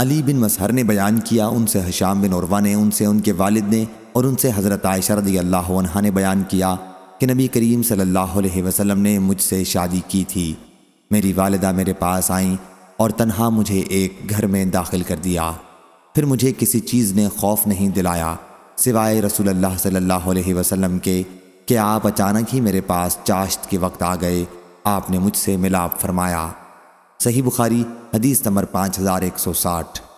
अली बिन मसहर ने बयान किया उनसे हशाम बिन उर्वा ने उनसे उनके वालिद ने और उनसे हज़रत आयशा रदी अल्लाह ने बयान किया कि नबी करीम सल्लल्लाहु अलैहि वसल्लम ने मुझसे शादी की थी मेरी वालदा मेरे पास आईं और तन्हा मुझे एक घर में दाखिल कर दिया फिर मुझे किसी चीज़ ने खौफ नहीं दिलाया सिवाय रसूल अल्लाह सल्लल्लाहु अलैहि वसल्लम के कि आप अचानक ही मेरे पास चाश्त के वक्त आ गए आपने मुझसे मिलाप फरमाया सही बुखारी हदीस नंबर पाँच हज़ार एक सौ साठ